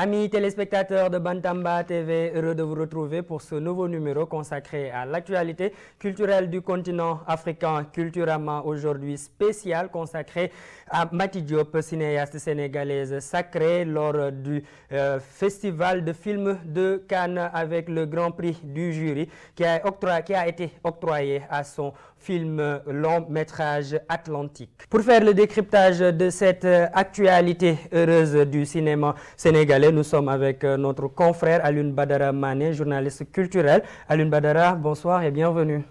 Amis téléspectateurs de Bantamba TV, heureux de vous retrouver pour ce nouveau numéro consacré à l'actualité culturelle du continent africain. culturellement aujourd'hui spécial consacré à Mati cinéaste sénégalaise sacrée lors du euh, festival de films de Cannes avec le grand prix du jury qui a, qui a été octroyé à son film euh, long métrage Atlantique. Pour faire le décryptage de cette euh, actualité heureuse du cinéma sénégalais, nous sommes avec euh, notre confrère Alun Badara Mané, journaliste culturel. Alun Badara, bonsoir et bienvenue.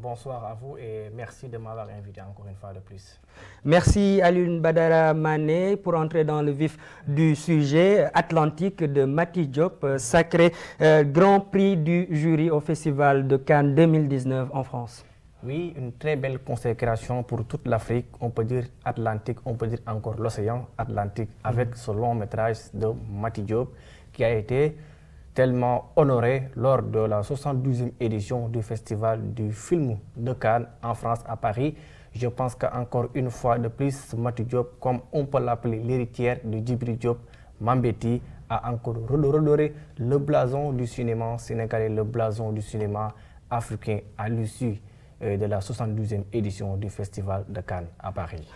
Bonsoir à vous et merci de m'avoir invité encore une fois de plus. Merci Alun Badara Mané pour entrer dans le vif du sujet Atlantique de Mati Diop, sacré Grand Prix du jury au Festival de Cannes 2019 en France. Oui, une très belle consécration pour toute l'Afrique, on peut dire Atlantique, on peut dire encore l'océan Atlantique, avec mhm. ce long métrage de Mati Diop qui a été tellement honoré lors de la 72e édition du Festival du film de Cannes en France à Paris. Je pense qu'encore une fois de plus, Mati Diop, comme on peut l'appeler l'héritière de Djibri Diop, Mambeti, a encore redoré le blason du cinéma sénégalais, le blason du cinéma africain à l'issue euh, de la 72e édition du Festival de Cannes à Paris.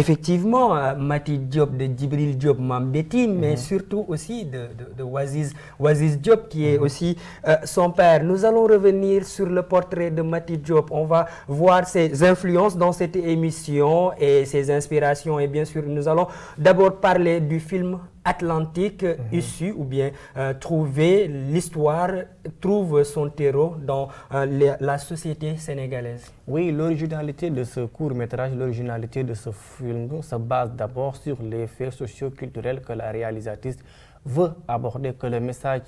effectivement, euh, Diop de Djibril Diop Mambeti, mhm. mais surtout aussi de, de, Waziz, Diop, qui est mhm. aussi euh, son père. Nous allons revenir sur le portrait de Mati Diop. On va voir ses influences dans cette émission et ses inspirations. Et bien sûr, nous allons d'abord parler du film atlantique mhm. issu ou bien euh, trouver l'histoire, trouve son terreau dans euh, la société sénégalaise. Oui, l'originalité de ce court-métrage, l'originalité de ce film se base d'abord sur les faits socio-culturels que la réalisatrice veut aborder, que le message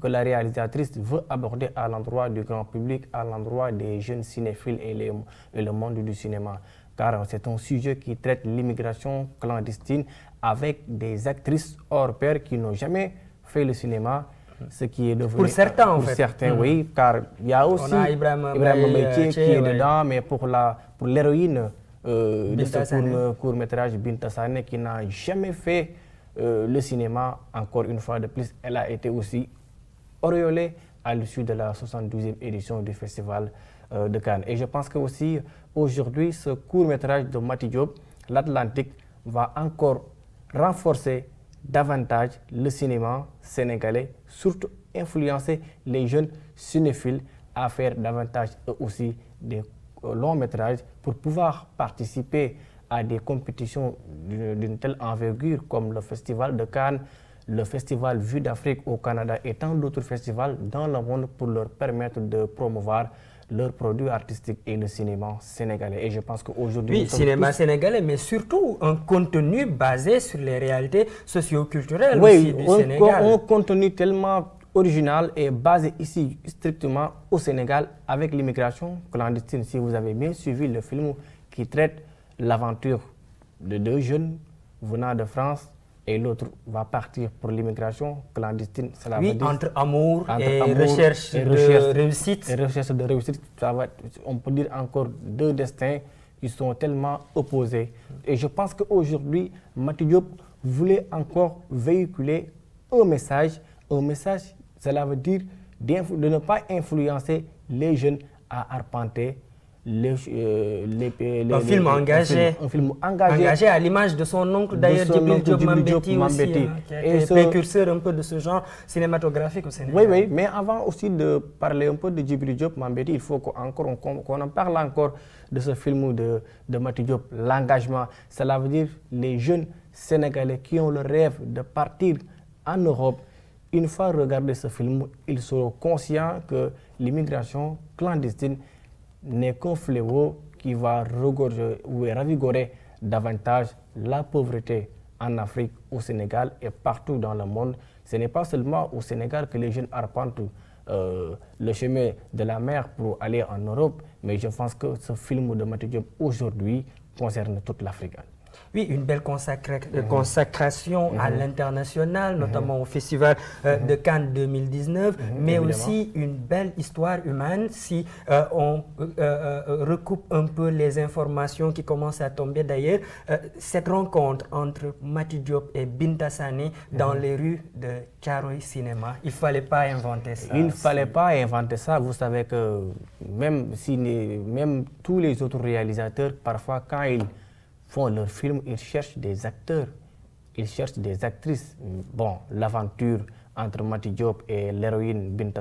que la réalisatrice veut aborder à l'endroit du grand public, à l'endroit des jeunes cinéphiles et le monde du cinéma car hein, c'est un sujet qui traite l'immigration clandestine avec des actrices hors pair qui n'ont jamais fait le cinéma, ce qui est devenu... Pour certains, en pour certains, hmm. oui, car il y a aussi Ibrahim, Ibrahim qui est dedans, mais pour l'héroïne pour euh, de ce court-métrage, Binta Sane, qui n'a jamais fait euh, le cinéma, encore une fois de plus, elle a été aussi auréolée à l'issue de la 72e édition du Festival euh, de Cannes. Et je pense que aussi, aujourd'hui, ce court-métrage de Mati Diop, L'Atlantique, va encore renforcer davantage le cinéma sénégalais, surtout influencer les jeunes cinéphiles à faire davantage aussi des euh, longs métrages pour pouvoir participer à des compétitions d'une telle envergure comme le Festival de Cannes, le Festival Vue d'Afrique au Canada et tant d'autres festivals dans le monde pour leur permettre de promouvoir leur produits artistiques et le cinéma sénégalais. Et je pense qu'aujourd'hui... Oui, cinéma sénégalais, mais surtout un contenu basé sur les réalités socio-culturelles du Sénégal. Sénégal. un contenu tellement original et basé ici strictement au Sénégal avec l'immigration clandestine. Si vous avez bien suivi le film qui traite l'aventure de deux jeunes venant de France et l'autre va partir pour l'immigration clandestine. Cela entre amour, et, recherche de réussite. on peut dire encore deux destins qui sont tellement opposés. Et je pense qu'aujourd'hui, Mathieu voulait encore véhiculer un message. Un message, cela veut dire de ne pas influencer les jeunes à arpenter un film engagé. engagé, à l'image de son oncle d'ailleurs, Djibril Diop Mambetti hein, précurseur un peu de ce genre cinématographique au Sénégal. Oui, oui, mais avant aussi de parler un peu de Djibril Diop Mambetti, il faut qu'on en parle encore de ce film de, de Mati Diop, l'engagement. Cela veut dire les jeunes Sénégalais qui ont le rêve de partir en Europe, une fois regardé ce film, ils seront conscients que l'immigration clandestine n'est qu'un fléau qui va regorger ou ravigorer davantage la pauvreté en Afrique, au Sénégal et partout dans le monde. Ce n'est pas seulement au Sénégal que les jeunes arpentent euh, le chemin de la mer pour aller en Europe, mais je pense que ce film de Mathieu aujourd'hui concerne toute l'Afrique. Oui, une belle mhm. euh, consacration à mhm. l'international, mhm. notamment au Festival euh, de Cannes 2019, mais aussi une belle histoire humaine si euh, on recoupe un peu les informations qui commencent à tomber d'ailleurs. cette rencontre entre Mathieu Diop et Bintasani dans les rues de Charoy Cinéma, il ne fallait pas inventer ça. Il ne fallait pas inventer ça. Vous savez que même, même tous les autres réalisateurs, parfois quand ils font leur film, ils cherchent des acteurs, ils cherchent des actrices. Bon, l'aventure entre Mati Diop et l'héroïne Binta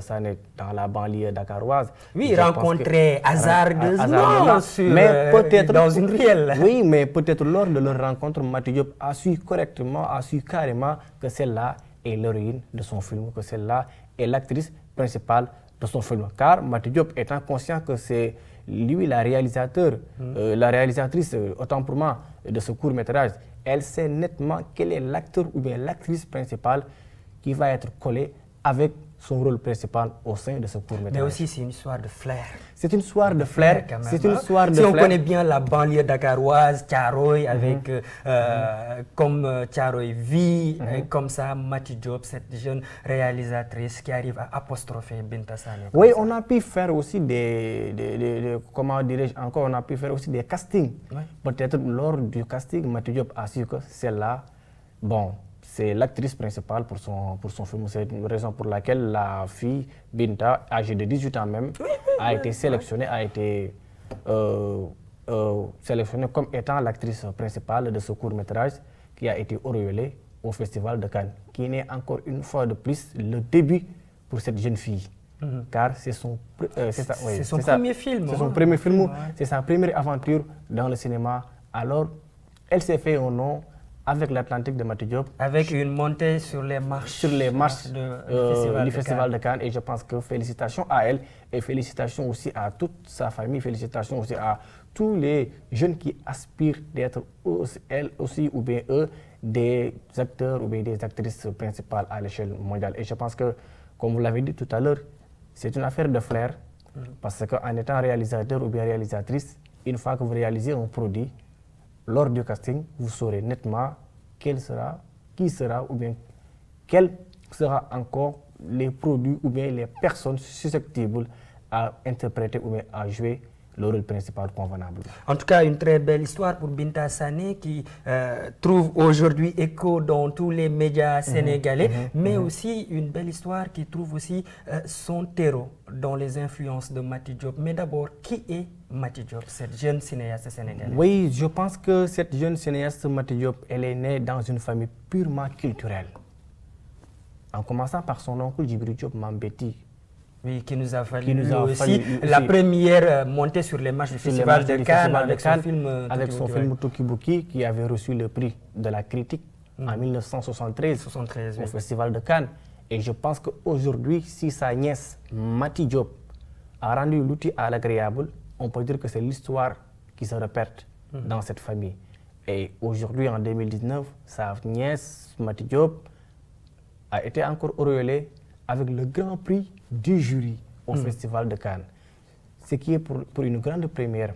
dans la banlieue dakaroise. Oui, rencontrer mais euh, peut-être dans une réelle. Oui, mais peut-être lors de leur rencontre, Mati Diop a su correctement, a su carrément que celle-là est l'héroïne de son film, que celle-là est l'actrice principale de son film. Car Mati Diop étant conscient que c'est lui, la réalisateur, hmm. euh, la réalisatrice, euh, autant pour moi, de ce court-métrage, elle sait nettement quel est l'acteur ou bien l'actrice principale qui va être collée avec son rôle principal au sein de ce court métrage. Mais aussi, c'est une soirée de flair. C'est une soirée de flair. C'est une hein. de Si on connaît bien la banlieue dakaroise, Tcharoy, mhm. avec euh, euh, mhm. comme euh, Tcharoy vit, mhm. comme ça, Mati Job, cette jeune réalisatrice qui arrive à apostropher Binta Oui, on a pu faire aussi des, comment dirais-je encore, on a pu faire aussi des castings. Peut-être lors du casting, Mati Job a su que c'est là, bon, c'est l'actrice principale pour son, pour son film. C'est une raison pour laquelle la fille, Binta, âgée de 18 ans même, a été sélectionnée, a été euh, euh, sélectionnée comme étant l'actrice principale de ce court-métrage qui a été auréolé au Festival de Cannes, qui n'est encore une fois de plus le début pour cette jeune fille. Mhm. Car c'est son, euh, premier film. C'est son hein. premier film, c'est sa première aventure dans le cinéma. Alors, elle s'est fait un nom avec l'Atlantique de Matu Avec une montée sur les marches. Sur les marches euh, festival du de Festival, Cannes. de, Cannes. Et je pense que félicitations à elle et félicitations aussi à toute sa famille. Félicitations aussi à tous les jeunes qui aspirent d'être elles aussi ou bien eux des acteurs ou bien des actrices principales à l'échelle mondiale. Et je pense que, comme vous l'avez dit tout à l'heure, c'est une affaire de flair. Mm. Parce qu'en étant réalisateur ou bien réalisatrice, une fois que vous réalisez un produit, lors du casting, vous saurez nettement quel sera, qui sera ou bien quels sera encore les produits ou bien les personnes susceptibles à interpréter ou bien à jouer le rôle principal convenable. En tout cas, une très belle histoire pour Binta Sané qui euh, trouve aujourd'hui écho dans tous les médias mhm. sénégalais, mhm. mais mhm. aussi une belle histoire qui trouve aussi euh, son terreau dans les influences de Mati Diop. Mais d'abord, qui est Mati Diop, cette jeune cinéaste sénégalaise Oui, je pense que cette jeune cinéaste Mati Diop, elle est née dans une famille purement culturelle. En commençant par son oncle Djibril Diop Mambeti. Oui, qui nous a fallu, la première euh, montée sur les marches du Festival de, Cannes avec, son, film, Toki qui avait reçu le prix de la critique mm. en 1973 au Festival de Cannes. Et je pense qu'aujourd'hui, si sa nièce Mati Diop a rendu l'outil à l'agréable, on peut dire que c'est l'histoire qui se répète mhm. dans cette famille. Et aujourd'hui, en 2019, sa nièce, Mati Diop, a été encore auréolée avec le grand prix du jury au mhm. Festival de Cannes. Ce qui est pour, une grande première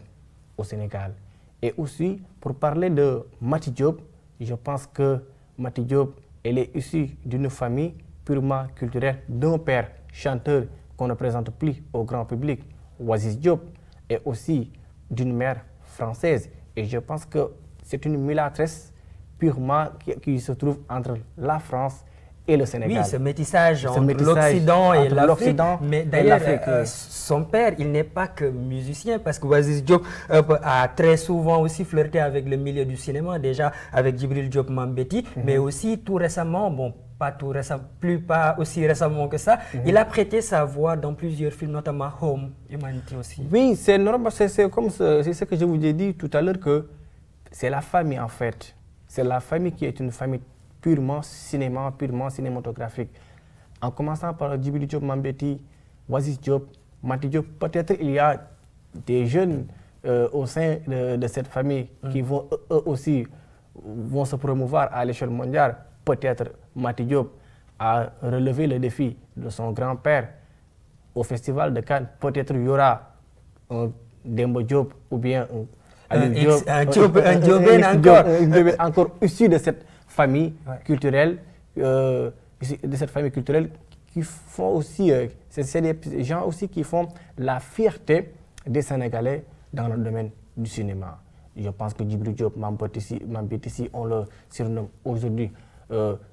au Sénégal. Et aussi, pour parler de Mati Diop, je pense que Mati Diop, elle est issue d'une famille purement culturelle, d'un père chanteur qu'on ne présente plus au grand public, Oasis Diop, aussi d'une mère française. Et je pense que c'est une mulâtresse purement qui, se trouve entre la France et le Sénégal. Oui, ce métissage entre l'Occident et l'occident Mais d'ailleurs, euh, son père, il n'est pas que musicien, parce que Wazis Diop euh, a très souvent aussi flirté avec le milieu du cinéma, déjà avec Djibril Diop Mambéty, mhm. mais aussi tout récemment, bon, pas tout plus pas aussi récemment que ça. Mhm. Il a prêté sa voix dans plusieurs films, notamment Home, Humanity aussi. Oui, c'est normal, c'est comme c'est ce que je vous ai dit tout à l'heure que c'est la famille en fait. C'est la famille qui est une famille purement cinéma, purement cinématographique. En commençant par Djibouti Diop Mambeti, Wazis Diop, Mati Diop, peut-être il y a des jeunes euh, au sein de, cette famille mm. qui vont eux aussi vont se promouvoir à l'échelle mondiale. Peut-être Mati Diop a relevé le défi de son grand-père au Festival de Cannes. Peut-être il y aura un Dembo Diop ou bien un, Diop, encore. issu de cette famille culturelle, euh, de cette famille culturelle qui font aussi, euh, c'est des gens aussi qui font la fierté des Sénégalais dans le domaine du cinéma. Je pense que Djibril Diop, Mambetissi, on le surnomme aujourd'hui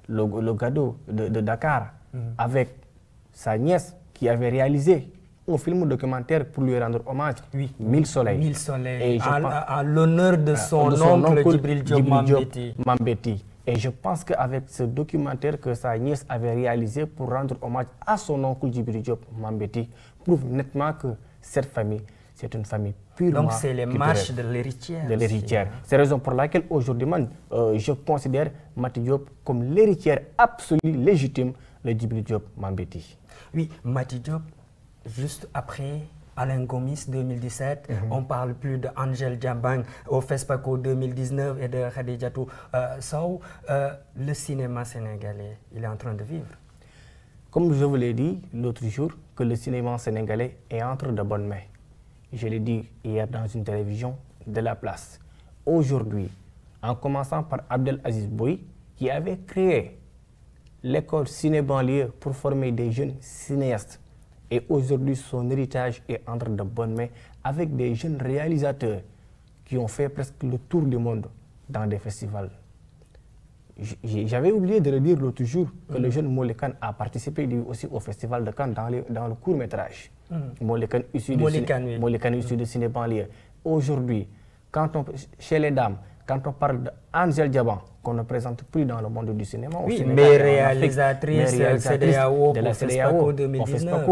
le, euh, le Gado de, Dakar mhm. avec sa nièce qui avait réalisé un film documentaire pour lui rendre hommage, oui. Mille Soleils. Mille Soleils, à, l'honneur de, euh, son oncle, Djibril Diop Et je pense qu'avec ce documentaire que sa nièce avait réalisé pour rendre hommage à son oncle Djibril Diop Mambeti, prouve nettement que cette famille c'est une famille purement Donc c'est les marches de l'héritière. De l'héritière. C'est la raison pour laquelle aujourd'hui, euh, je considère Mati Diop comme l'héritière absolue, légitime le Djibril Diop Mambéti. Oui, Mati Diop, juste après Alain Gomis 2017, on ne on parle plus d'Angel Diabang au FESPACO 2019 et de Khadijatou euh, euh, le cinéma sénégalais, il est en train de vivre. Comme je vous l'ai dit l'autre jour, que le cinéma sénégalais est entre de bonnes mains je l'ai dit hier dans une télévision, de la place. Aujourd'hui, en commençant par Abdel Aziz Bouy, qui avait créé l'école ciné pour former des jeunes cinéastes. Et aujourd'hui, son héritage est entre de bonnes mains avec des jeunes réalisateurs qui ont fait presque le tour du monde dans des festivals j'avais oublié de le dire l'autre jour que le mm. jeune Molekan a participé lui aussi au festival de Cannes dans, les, dans le court métrage. Mmh. Molekan issu Molekan, de, Molécan issu mm. de ciné banlieue. Aujourd'hui, quand on, chez les dames, quand on parle d'Angel Diaban, qu'on ne présente plus dans le monde du cinéma, oui, cinéma mais, réalisatrice, mais réalisatrice CDAO, de la CDAO, 2019.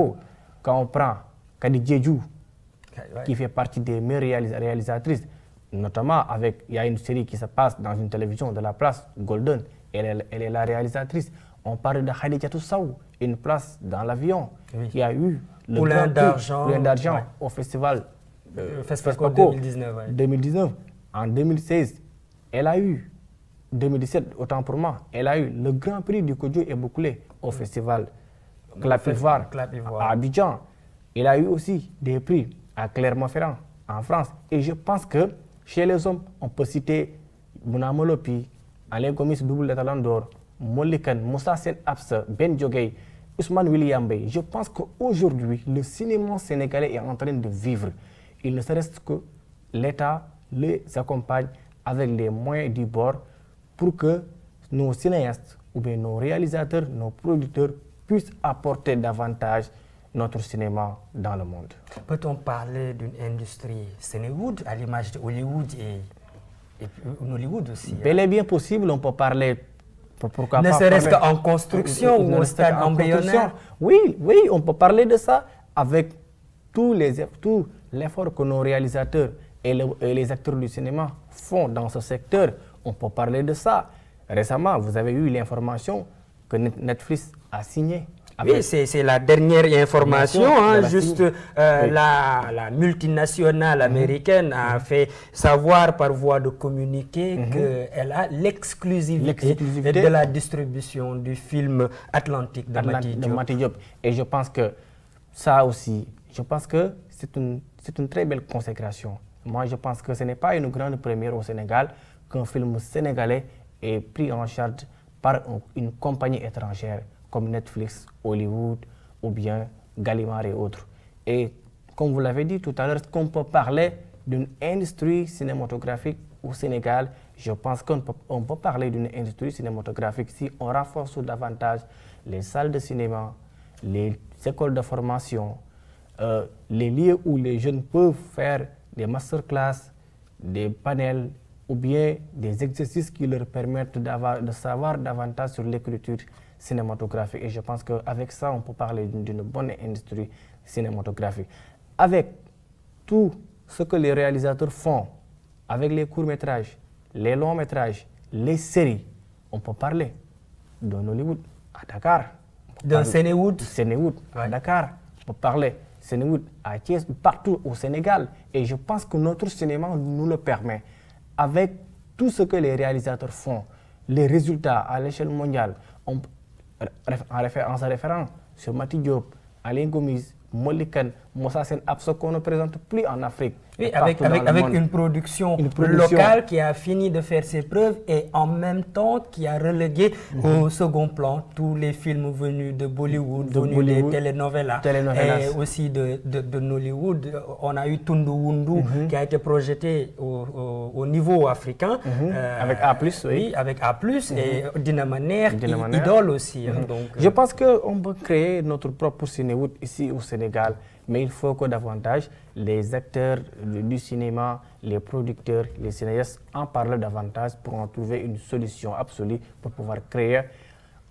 quand on prend Kadi Djedjou, qui fait partie des meilleures réalisatrices, notamment avec, il y a une série qui se passe dans une télévision de la place Golden, elle, est la réalisatrice. On parle de Khalid Yatoussaou, une place dans l'avion qui a eu le plein d'argent au festival, euh, festival 2019, 2019. En 2016, elle a eu, 2017 autant pour moi, elle a eu le grand prix du Kodjo et Boukoulé au festival Clap à Abidjan. Elle a eu aussi des prix à Clermont-Ferrand en France. Et je pense que chez les hommes, on peut citer Mounamolopi, Alain Gomis double de talent d'or, Molikan, Moussa Sen Absa, Ben Djogay, Ousmane William Bey. Je pense qu'aujourd'hui, le cinéma sénégalais est en train de vivre. Il ne reste que l'État les accompagne avec les moyens du bord pour que nos cinéastes ou bien nos réalisateurs, nos producteurs puissent apporter davantage notre cinéma dans le monde. Peut-on parler d'une industrie Sénéwood à l'image de Hollywood et, et, Hollywood aussi hein? Bel est bien possible, on peut parler. Pourquoi ne serait-ce qu'en construction ou en stade embryonnaire Oui, oui, on peut parler de ça avec tous les tout l'effort que nos réalisateurs et, et, les acteurs du cinéma font dans ce secteur. On peut parler de ça. Récemment, vous avez eu l'information que Netflix a signé oui, c'est la dernière information. Hein, juste euh, la, multinationale mhm. américaine a mhm. fait savoir par voie de communiqué mhm. qu'elle a l'exclusivité de la distribution du film Atlantique de, Diop. Et je pense que ça aussi, je pense que c'est une, une très belle consécration. Moi, je pense que ce n'est pas une grande première au Sénégal qu'un film sénégalais est pris en charge par une compagnie étrangère comme Netflix, Hollywood ou bien Gallimard et autres. Et comme vous l'avez dit tout à l'heure, qu'on peut parler d'une industrie cinématographique au Sénégal, je pense qu'on peut, parler d'une industrie cinématographique si on renforce davantage les salles de cinéma, les écoles de formation, euh, les lieux où les jeunes peuvent faire des masterclass, des panels ou bien des exercices qui leur permettent de savoir davantage sur l'écriture cinématographique. Et je pense qu'avec ça, on peut parler d'une bonne industrie cinématographique. Avec tout ce que les réalisateurs font, avec les courts-métrages, les longs-métrages, les séries, on peut parler d'un Hollywood à Dakar. D'un Sénéwood à Dakar. On peut parler Sénéwood à partout au Sénégal. Et je pense que notre cinéma nous le permet. Avec tout ce que les réalisateurs font, les résultats à l'échelle mondiale, on, en référence à Sur Mati Diop, Alain Gomis, Molly c'est Sen c'est qu'on ne présente plus en Afrique. avec, avec, une, production locale qui a fini de faire ses preuves et en même temps qui a relégué mhm. au second plan tous les films venus de Bollywood, de venus des telenovelas, et aussi de, de, Nollywood. On a eu Tundu Wundu mhm. qui a été projeté au, niveau africain. Mhm. Euh, avec A+, plus oui. avec A+, et manière Idole aussi. Hein, donc, Je euh. pense qu'on peut créer notre propre Cinéwood ici au Sénégal mais il faut que davantage les acteurs du cinéma, les producteurs, les cinéastes en parlent davantage pour en trouver une solution absolue pour pouvoir créer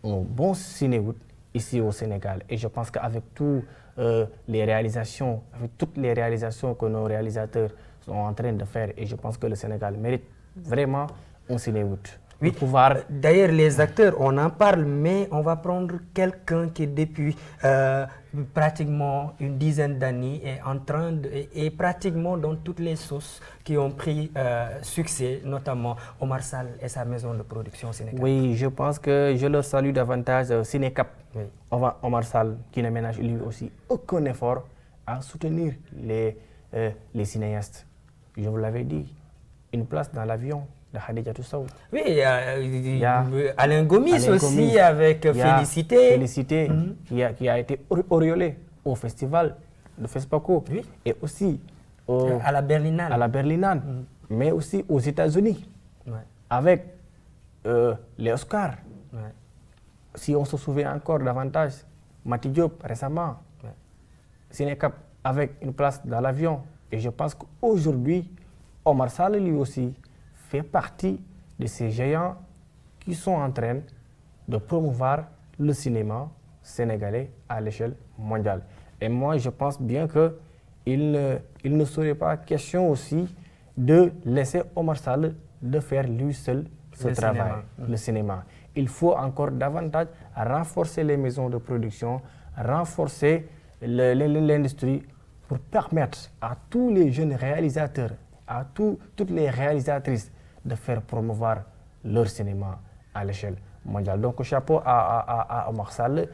un bon cinéma ici au Sénégal. Et je pense qu'avec toutes euh, les réalisations, avec toutes les réalisations que nos réalisateurs sont en train de faire, et je pense que le Sénégal mérite vraiment un cinéma. D'ailleurs, les acteurs, on en parle, mais on va prendre quelqu'un qui, depuis euh, pratiquement une dizaine d'années, est en train de... et pratiquement dans toutes les sources qui ont pris euh, succès, notamment Omar Sall et sa maison de production Sénécap. Oui, je pense que je le salue davantage euh, au Omar Sall, qui ne ménage lui aussi aucun effort à soutenir les, les cinéastes. Je vous l'avais dit, une place dans l'avion de Oui, il y euh, Alain Gomis aussi avec euh, Félicité. Félicité, mhm. qui, a, été auréolé au festival de FESPACO et aussi à la Berlinale. À la Berlinale, mhm. mais aussi aux États-Unis avec euh, les Oscars. Si on se souvient encore davantage, Mati Diop récemment, Sénécap avec une place dans l'avion. Et je pense qu'aujourd'hui, Omar Sall lui aussi, fait partie de ces géants qui sont en train de promouvoir le cinéma sénégalais à l'échelle mondiale. Et moi, je pense bien qu'il ne, il ne serait pas question aussi de laisser Omar Sall de faire lui seul ce travail, le cinéma. Il faut encore davantage renforcer les maisons de production, renforcer l'industrie pour permettre à tous les jeunes réalisateurs, à toutes les réalisatrices de faire promouvoir leur cinéma à l'échelle mondiale. Donc chapeau à, à, à, Omar Sall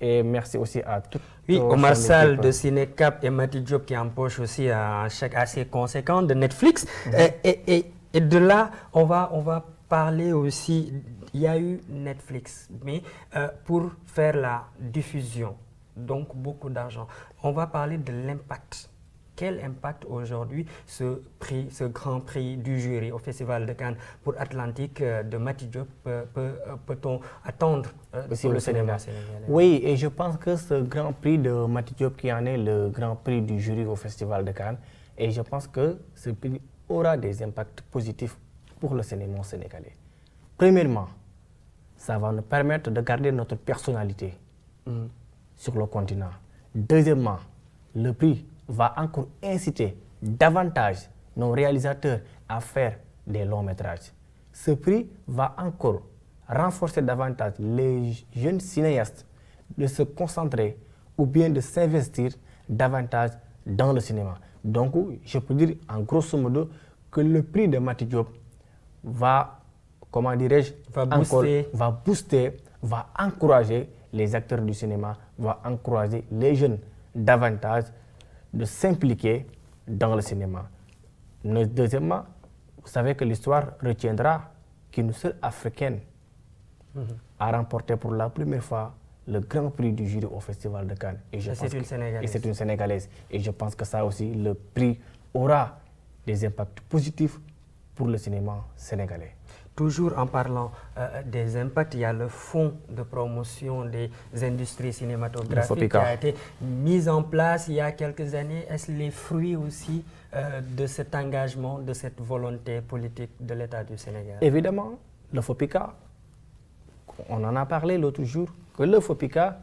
et merci aussi à tous Oui, Omar Sall de Cinecap et Mathilde Diop qui empoche aussi un euh, chèque assez conséquent de Netflix. Mhm. Et, et, de là, on va, on va parler aussi, il y a eu Netflix, mais euh, pour faire la diffusion, donc beaucoup d'argent. On va parler de l'impact quel impact aujourd'hui ce prix, ce grand prix du jury au Festival de Cannes pour Atlantique euh, de Mati Diop euh, euh, peut-on attendre aussi bah, le, cinéma, Oui, et je pense que ce grand prix de Mati Diop qui en est le grand prix du jury au Festival de Cannes, et je pense que ce prix aura des impacts positifs pour le cinéma sénégalais. Premièrement, ça va nous permettre de garder notre personnalité mm. sur le continent. Deuxièmement, le prix va encore inciter davantage nos réalisateurs à faire des longs métrages. Ce prix va encore renforcer davantage les jeunes cinéastes de se concentrer ou bien de s'investir davantage dans le cinéma. Donc, je peux dire en grosso modo que le prix de Mati Diop va, comment dirais-je, va, va booster, va encourager les acteurs du cinéma, va encourager les jeunes davantage de s'impliquer dans le cinéma. Deuxièmement, vous savez que l'histoire retiendra qu'une seule Africaine mhm. a remporté pour la première fois le Grand Prix du jury au Festival de Cannes. Et, je c'est une Sénégalaise. Et je pense que ça aussi, le prix aura des impacts positifs pour le cinéma sénégalais. Toujours en parlant euh, des impacts, il y a le fonds de promotion des industries cinématographiques qui a été mis en place il y a quelques années. Est-ce les fruits aussi euh, de cet engagement, de cette volonté politique de l'État du Sénégal Évidemment, le FOPICA, on en a parlé l'autre jour, que le FOPICA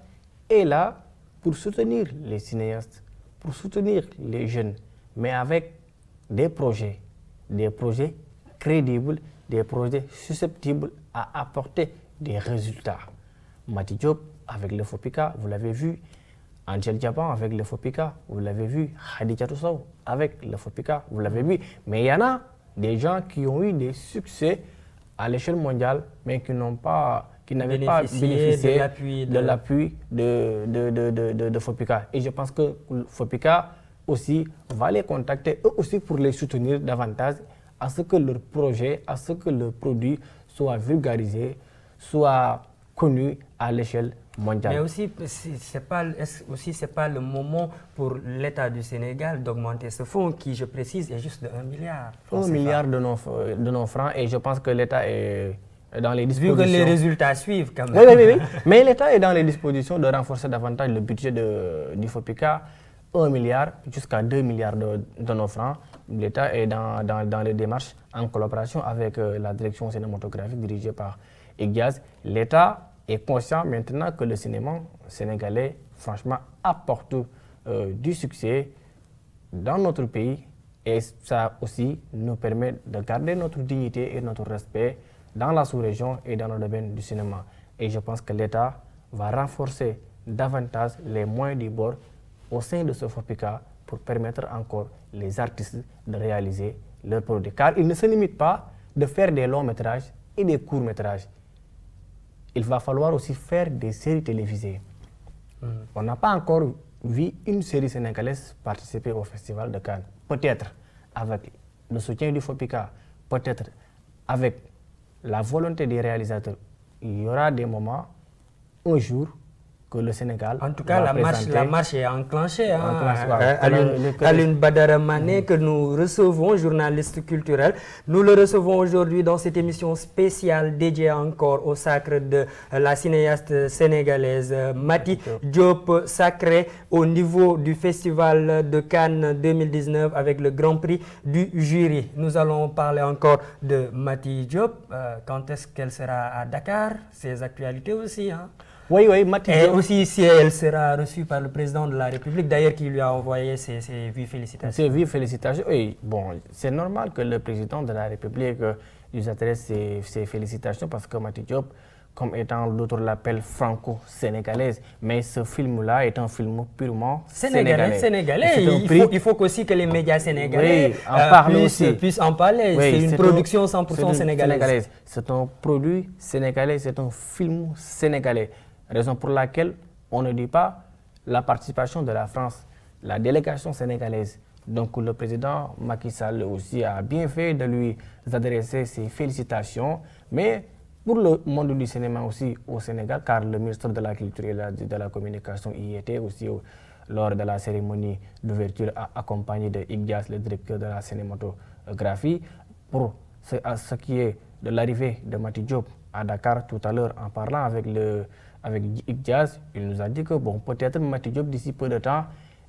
est là pour soutenir les cinéastes, pour soutenir les jeunes, mais avec des projets, des projets crédibles des projets susceptibles à apporter des résultats. Mati avec le FOPICA, vous l'avez vu. Angel Japan avec le FOPICA, vous l'avez vu. Khadija avec le FOPICA, vous l'avez vu. Mais il y en a des gens qui ont eu des succès à l'échelle mondiale, mais qui n'ont pas qui n'avaient pas bénéficié de l'appui de, de, FOPICA. Et je pense que FOPICA aussi va les contacter, eux aussi, pour les soutenir davantage à ce que leur projet, à ce que leur produit soit vulgarisé, soit connu à l'échelle mondiale. Mais aussi, ce n'est pas, aussi, pas le moment pour l'État du Sénégal d'augmenter ce fonds qui, je précise, est juste de 1 milliard. 1 milliard de nos, de nos francs et je pense que l'État est dans les dispositions. Vu que les résultats suivent quand même. Oui, Mais l'État est dans les dispositions de renforcer davantage le budget de, du FOPICA, 1 milliard jusqu'à 2 milliards de, de nos francs l'État est dans, les démarches en collaboration avec euh, la direction cinématographique dirigée par EGAS. L'État est conscient maintenant que le cinéma sénégalais, franchement, apporte euh, du succès dans notre pays et ça aussi nous permet de garder notre dignité et notre respect dans la sous-région et dans le domaine du cinéma. Et je pense que l'État va renforcer davantage les moyens du bord au sein de ce FOPICA pour permettre encore les artistes de réaliser leurs produits. Car ils ne se limitent pas de faire des longs métrages et des courts métrages. Il va falloir aussi faire des séries télévisées. Mm. On n'a pas encore vu une série sénégalaise participer au Festival de Cannes. Peut-être avec le soutien du FOPICA, peut-être avec la volonté des réalisateurs. Il y aura des moments, un jour, que le Sénégal. En tout cas, la marche, est enclenchée. Hein. Badaramane, euh, Badara Mané, mm. que nous recevons, journaliste culturel. Nous le recevons aujourd'hui dans cette émission spéciale dédiée encore au sacre de la cinéaste sénégalaise euh, Mati Diop, sacré au niveau du Festival de Cannes 2019 avec le Grand Prix du jury. Nous allons parler encore de Mati Diop. Euh, quand est-ce qu'elle sera à Dakar Ses actualités aussi. Hein. Oui, oui, Mati Et aussi, ici, elle sera reçue par le président de la République, d'ailleurs, qui lui a envoyé ses, ses félicitations. Ses vives félicitations, oui. Bon, c'est normal que le président de la République nous euh, lui adresse ses, félicitations parce que Mati Diop, comme étant l'autre l'appelle franco-sénégalaise. Mais ce film-là est un film purement sénégalais. Sénégalais, Il, faut, aussi que les médias sénégalais euh, puissent, en parler. c'est une production 100% sénégalaise. C'est un produit sénégalais, c'est un film sénégalais. Raison pour laquelle on ne dit pas la participation de la France, la délégation sénégalaise. Donc le président Macky Sall aussi a bien fait de lui adresser ses félicitations, mais pour le monde du cinéma aussi au Sénégal, car le ministre de la Culture et de la Communication y était aussi lors de la cérémonie d'ouverture accompagné de Igdias, le directeur de la cinématographie, pour ce, à ce qui est de l'arrivée de Mati Diop à Dakar tout à l'heure en parlant avec le avec Diaz, il nous a dit que bon, peut-être Mati Diop, d'ici peu de temps,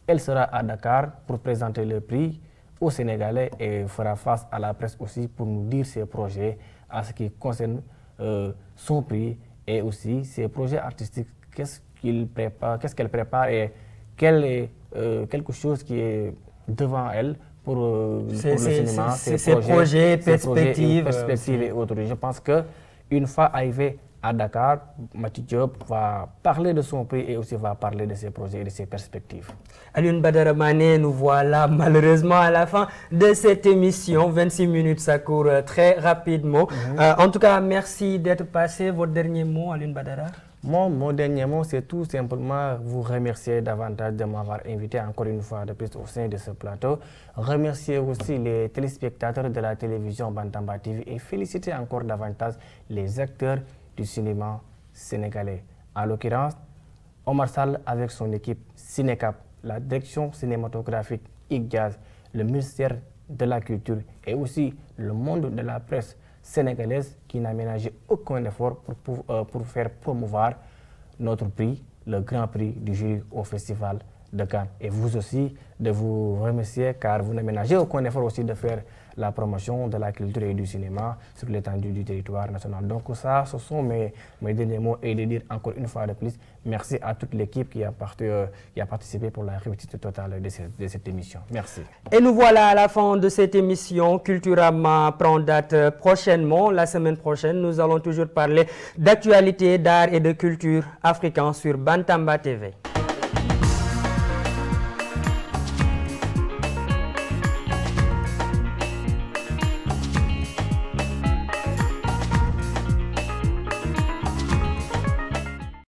elle sera à Dakar pour présenter le prix aux Sénégalais et fera face à la presse aussi pour nous dire ses projets à ce qui concerne euh, son prix et aussi ses projets artistiques. Qu'est-ce qu'il prépare, qu'est-ce qu'elle prépare et quel est euh, quelque chose qui est devant elle pour, le cinéma, ses, projets, perspectives, ses euh, perspectives et autres. Je pense que une fois arrivé à Dakar, Mathieu Diop va parler de son prix et aussi va parler de ses projets et de ses perspectives. Badara Badaramane, nous voilà malheureusement à la fin de cette émission. 26 minutes, ça court euh, très rapidement. Mhm. Euh, en tout cas, merci d'être passé. Votre dernier mot, Aline Badara mon, mon dernier mot, c'est tout simplement vous remercier davantage de m'avoir invité encore une fois de plus au sein de ce plateau. Remercier aussi les téléspectateurs de la télévision Bantamba TV et féliciter encore davantage les acteurs du cinéma sénégalais. En l'occurrence, Omar Sall avec son équipe Cinecap, la direction cinématographique IGAS, le ministère de la Culture et aussi le monde de la presse sénégalaise qui n'a ménagé aucun effort pour, euh, pour faire promouvoir notre prix, le Grand Prix du jury au Festival Cannes. Et vous aussi, de vous remercier car vous n'aménagez aucun effort aussi de faire la promotion de la culture et du cinéma sur l'étendue du territoire national. Donc ça, ce sont mes, mes derniers mots et de dire encore une fois de plus, merci à toute l'équipe qui, euh, qui, a participé pour la réussite totale de, cette émission. Merci. Et nous voilà à la fin de cette émission. Culturama prend date euh, prochainement. La semaine prochaine, nous allons toujours parler d'actualité, d'art et de culture africain sur Bantamba TV.